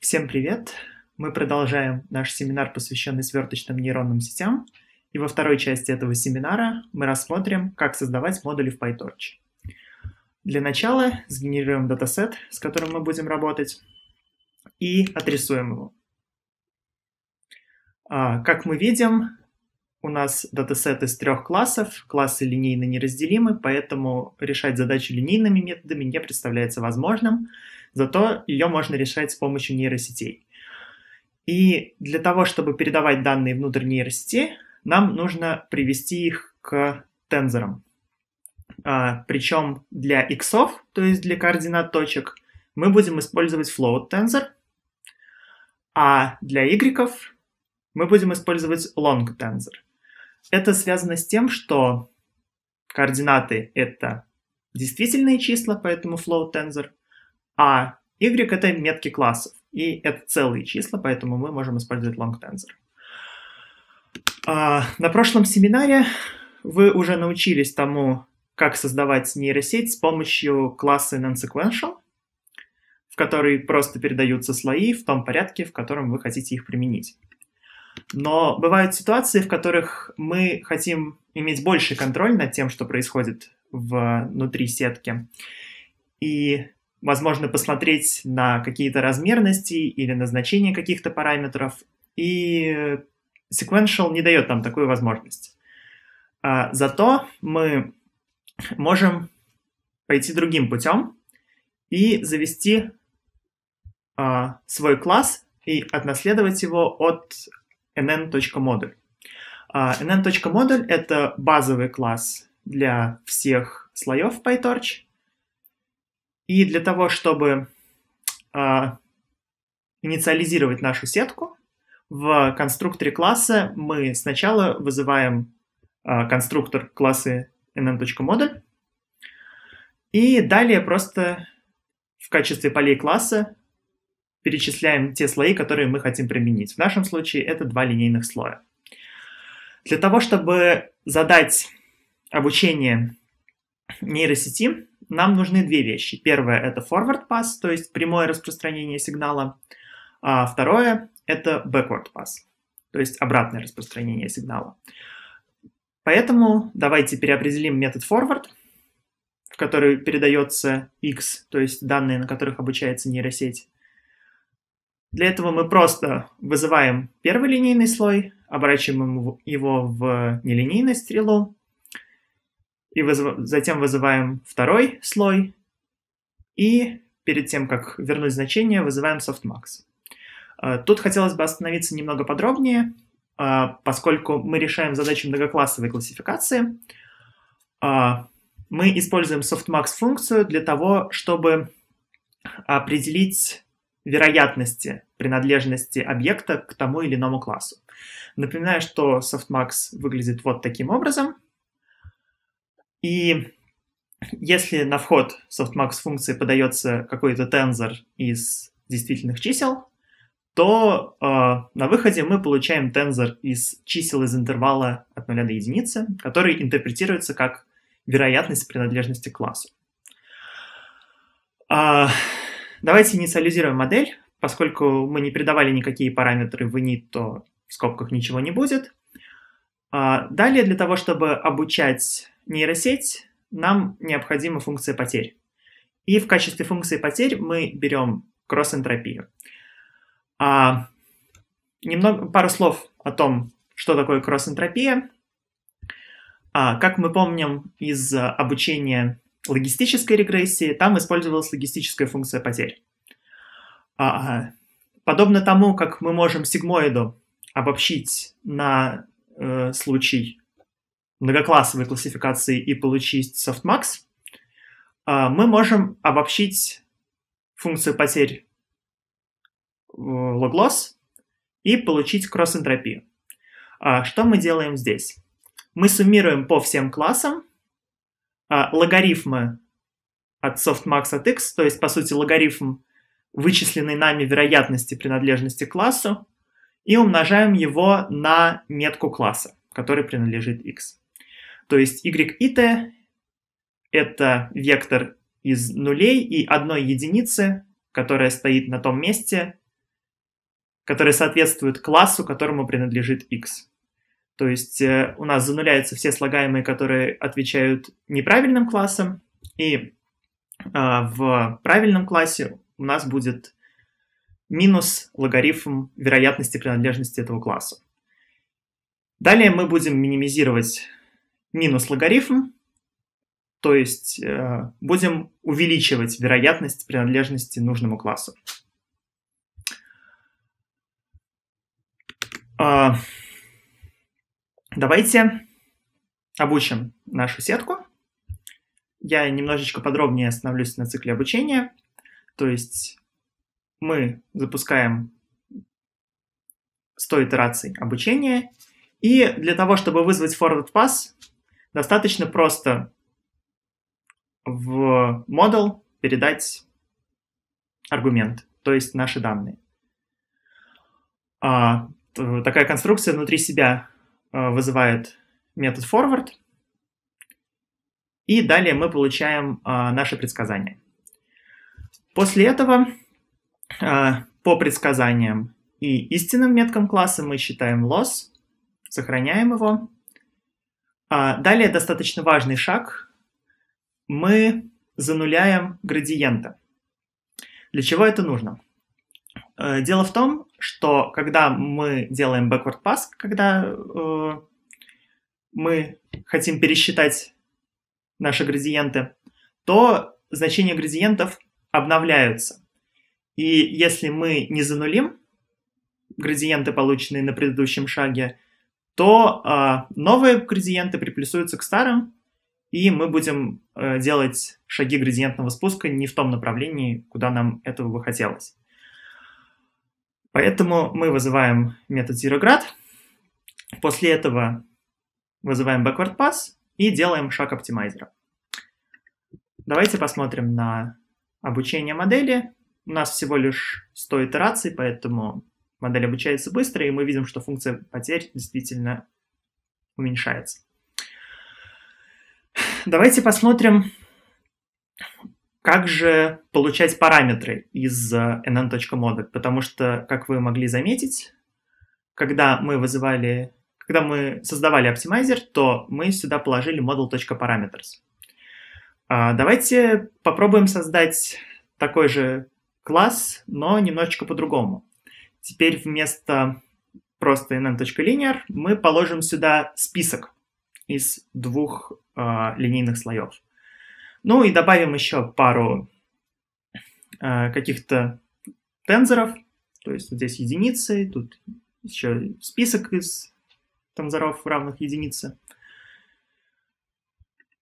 Всем привет! Мы продолжаем наш семинар, посвященный сверточным нейронным сетям. И во второй части этого семинара мы рассмотрим, как создавать модули в PyTorch. Для начала сгенерируем датасет, с которым мы будем работать, и отрисуем его. А, как мы видим, у нас датасет из трех классов, классы линейно неразделимы, поэтому решать задачи линейными методами не представляется возможным. Зато ее можно решать с помощью нейросетей. И для того, чтобы передавать данные внутрь нейросети, нам нужно привести их к тензорам. А, причем для иксов, то есть для координат точек, мы будем использовать float тензор, а для y мы будем использовать long тензор. Это связано с тем, что координаты — это действительные числа, поэтому float тензор, а y — это метки классов, и это целые числа, поэтому мы можем использовать long tensor. А, на прошлом семинаре вы уже научились тому, как создавать нейросеть с помощью класса non-sequential, в который просто передаются слои в том порядке, в котором вы хотите их применить. Но бывают ситуации, в которых мы хотим иметь больше контроль над тем, что происходит внутри сетки. И возможно посмотреть на какие-то размерности или на значение каких-то параметров, и Sequential не дает нам такую возможность. А, зато мы можем пойти другим путем и завести а, свой класс и отнаследовать его от nn.модуль. А, nn.модуль — это базовый класс для всех слоев PyTorch — и для того, чтобы а, инициализировать нашу сетку, в конструкторе класса мы сначала вызываем а, конструктор класса nn.model, и далее просто в качестве полей класса перечисляем те слои, которые мы хотим применить. В нашем случае это два линейных слоя. Для того, чтобы задать обучение нейросети, нам нужны две вещи. Первое – это forward pass, то есть прямое распространение сигнала. А второе – это backward pass, то есть обратное распространение сигнала. Поэтому давайте переопределим метод forward, в который передается x, то есть данные, на которых обучается нейросеть. Для этого мы просто вызываем первый линейный слой, оборачиваем его в нелинейную стрелу, и вызыв... затем вызываем второй слой, и перед тем, как вернуть значение, вызываем softmax. А, тут хотелось бы остановиться немного подробнее, а, поскольку мы решаем задачи многоклассовой классификации. А, мы используем softmax-функцию для того, чтобы определить вероятности принадлежности объекта к тому или иному классу. Напоминаю, что softmax выглядит вот таким образом. И если на вход softmax функции подается какой-то тензор из действительных чисел, то э, на выходе мы получаем тензор из чисел из интервала от 0 до единицы, который интерпретируется как вероятность принадлежности к классу. Э, давайте инициализируем модель. Поскольку мы не передавали никакие параметры в init, то в скобках ничего не будет. Э, далее, для того, чтобы обучать нейросеть, нам необходима функция потерь. И в качестве функции потерь мы берем кросс-энтропию. А, немного, пару слов о том, что такое кросс-энтропия. А, как мы помним из обучения логистической регрессии, там использовалась логистическая функция потерь. А, подобно тому, как мы можем сигмоиду обобщить на э, случай многоклассовой классификации и получить softmax, а, мы можем обобщить функцию потерь log-loss и получить кросс-энтропию. А, что мы делаем здесь? Мы суммируем по всем классам а, логарифмы от softmax от x, то есть, по сути, логарифм вычисленной нами вероятности принадлежности классу, и умножаем его на метку класса, который принадлежит x. То есть y и t – это вектор из нулей и одной единицы, которая стоит на том месте, которое соответствует классу, которому принадлежит x. То есть э, у нас зануляются все слагаемые, которые отвечают неправильным классам, и э, в правильном классе у нас будет минус логарифм вероятности принадлежности этого класса. Далее мы будем минимизировать минус логарифм, то есть э, будем увеличивать вероятность принадлежности нужному классу. Э, давайте обучим нашу сетку. Я немножечко подробнее остановлюсь на цикле обучения. То есть мы запускаем 100 итераций обучения. И для того, чтобы вызвать forward pass, Достаточно просто в model передать аргумент, то есть наши данные. А, такая конструкция внутри себя а, вызывает метод forward, и далее мы получаем а, наши предсказания. После этого а, по предсказаниям и истинным меткам класса мы считаем loss, сохраняем его, а, далее достаточно важный шаг. Мы зануляем градиенты. Для чего это нужно? Э, дело в том, что когда мы делаем backward pass, когда э, мы хотим пересчитать наши градиенты, то значения градиентов обновляются. И если мы не занулим градиенты, полученные на предыдущем шаге, то а, новые градиенты приплюсуются к старым, и мы будем а, делать шаги градиентного спуска не в том направлении, куда нам этого бы хотелось. Поэтому мы вызываем метод ZeroGrad, после этого вызываем backward pass и делаем шаг оптимайзера. Давайте посмотрим на обучение модели. У нас всего лишь 100 итераций, поэтому модель обучается быстро, и мы видим, что функция потерь действительно уменьшается. Давайте посмотрим, как же получать параметры из э, nn.model, потому что, как вы могли заметить, когда мы вызывали, когда мы создавали оптимайзер, то мы сюда положили model.parameters. А, давайте попробуем создать такой же класс, но немножечко по-другому. Теперь вместо просто nn.linear мы положим сюда список из двух э, линейных слоев. Ну и добавим еще пару э, каких-то тензоров. То есть здесь единицы, тут еще список из тензоров равных единице.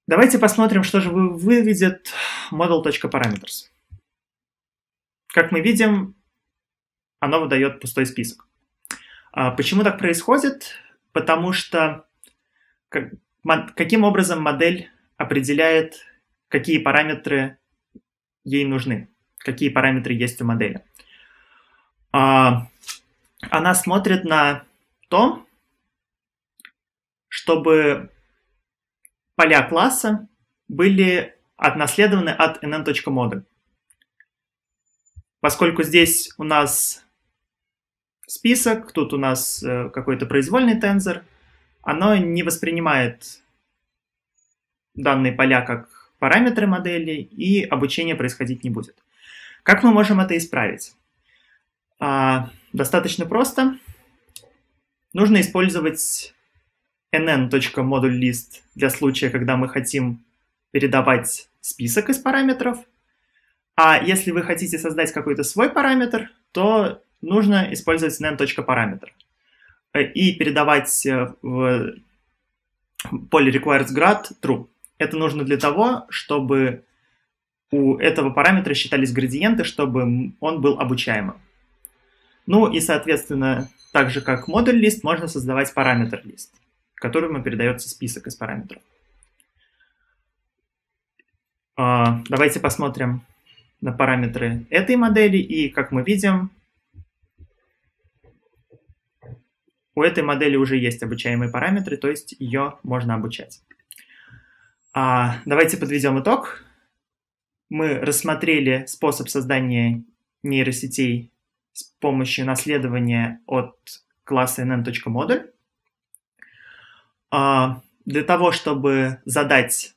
Давайте посмотрим, что же выведет model.parameters. Как мы видим, оно выдает пустой список. А почему так происходит? Потому что каким образом модель определяет, какие параметры ей нужны, какие параметры есть у модели. А, она смотрит на то, чтобы поля класса были отнаследованы от nn.model. Поскольку здесь у нас список, тут у нас э, какой-то произвольный тензор, оно не воспринимает данные поля как параметры модели, и обучение происходить не будет. Как мы можем это исправить? А, достаточно просто. Нужно использовать nn.moduleList для случая, когда мы хотим передавать список из параметров. А если вы хотите создать какой-то свой параметр, то нужно использовать name.параметр э, и передавать э, в поле requires grad true. Это нужно для того, чтобы у этого параметра считались градиенты, чтобы он был обучаемым. Ну и, соответственно, так же как модуль лист, можно создавать параметр лист, которому передается список из параметров. А, давайте посмотрим на параметры этой модели, и, как мы видим, У этой модели уже есть обучаемые параметры, то есть ее можно обучать. А, давайте подведем итог. Мы рассмотрели способ создания нейросетей с помощью наследования от класса nn.модуль. А, для того, чтобы задать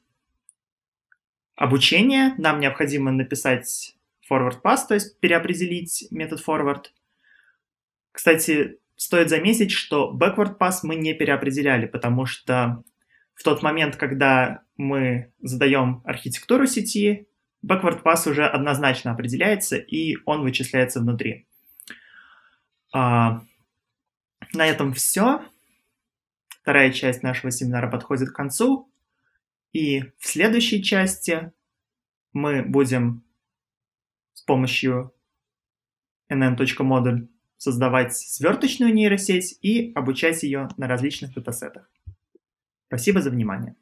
обучение, нам необходимо написать forward pass, то есть переопределить метод forward. Кстати, Стоит заметить, что backward pass мы не переопределяли, потому что в тот момент, когда мы задаем архитектуру сети, backward pass уже однозначно определяется, и он вычисляется внутри. А, на этом все. Вторая часть нашего семинара подходит к концу. И в следующей части мы будем с помощью nn.модуль создавать сверточную нейросеть и обучать ее на различных датасетах. Спасибо за внимание.